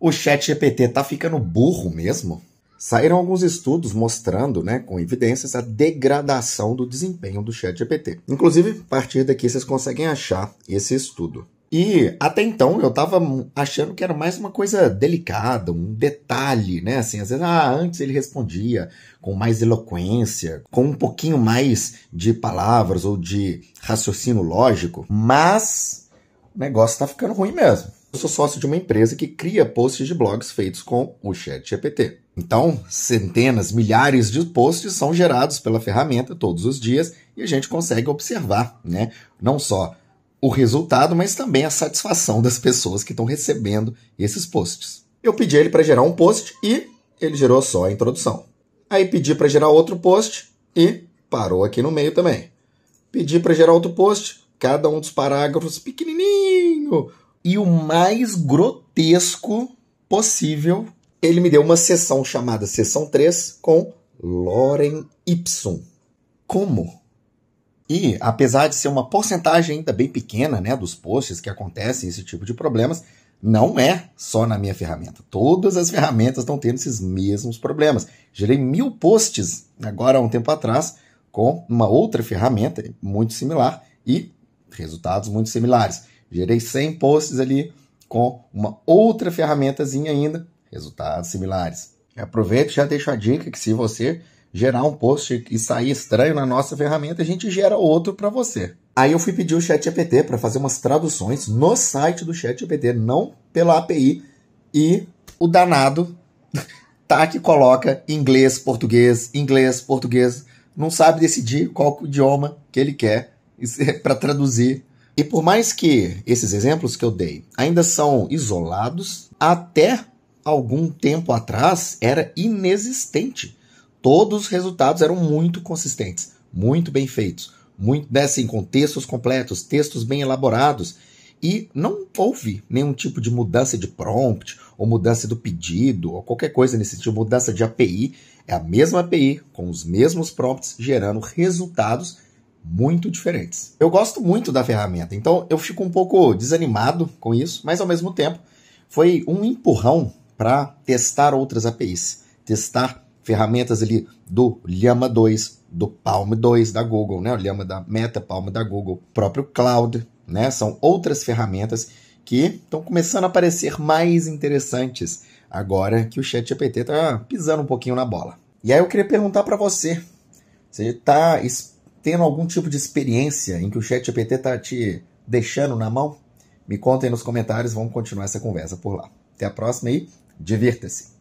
O chat GPT tá ficando burro mesmo? Saíram alguns estudos mostrando, né, com evidências, a degradação do desempenho do chat GPT. Inclusive, a partir daqui vocês conseguem achar esse estudo. E até então eu estava achando que era mais uma coisa delicada, um detalhe, né? Assim, às vezes, ah, antes ele respondia com mais eloquência, com um pouquinho mais de palavras ou de raciocínio lógico, mas o negócio tá ficando ruim mesmo. Eu sou sócio de uma empresa que cria posts de blogs feitos com o ChatGPT. Então, centenas, milhares de posts são gerados pela ferramenta todos os dias e a gente consegue observar, né? Não só o resultado, mas também a satisfação das pessoas que estão recebendo esses posts. Eu pedi ele para gerar um post e ele gerou só a introdução. Aí pedi para gerar outro post e parou aqui no meio também. Pedi para gerar outro post, cada um dos parágrafos pequenininho, e o mais grotesco possível, ele me deu uma sessão chamada Sessão 3 com Loren Y. Como? E, apesar de ser uma porcentagem ainda bem pequena né, dos posts que acontecem esse tipo de problemas, não é só na minha ferramenta. Todas as ferramentas estão tendo esses mesmos problemas. Gerei mil posts agora há um tempo atrás com uma outra ferramenta muito similar e resultados muito similares. Gerei 100 posts ali com uma outra ferramentazinha ainda, resultados similares. Aproveito e já deixo a dica que se você gerar um post e sair estranho na nossa ferramenta, a gente gera outro para você. Aí eu fui pedir o ChatGPT para fazer umas traduções no site do ChatGPT, não pela API, e o danado tá que coloca inglês, português, inglês, português, não sabe decidir qual idioma que ele quer para traduzir e por mais que esses exemplos que eu dei ainda são isolados, até algum tempo atrás era inexistente. Todos os resultados eram muito consistentes, muito bem feitos, muito né, assim, com textos completos, textos bem elaborados. E não houve nenhum tipo de mudança de prompt, ou mudança do pedido, ou qualquer coisa nesse tipo, mudança de API. É a mesma API, com os mesmos prompts, gerando resultados muito diferentes. Eu gosto muito da ferramenta, então eu fico um pouco desanimado com isso, mas ao mesmo tempo foi um empurrão para testar outras APIs, testar ferramentas ali do Llama 2, do Palm 2 da Google, né? O Llama da Meta, Palm da Google, próprio Cloud, né? São outras ferramentas que estão começando a aparecer mais interessantes agora que o ChatGPT está pisando um pouquinho na bola. E aí eu queria perguntar para você, você está tendo algum tipo de experiência em que o ChatGPT está te deixando na mão? Me contem nos comentários, vamos continuar essa conversa por lá. Até a próxima e divirta-se!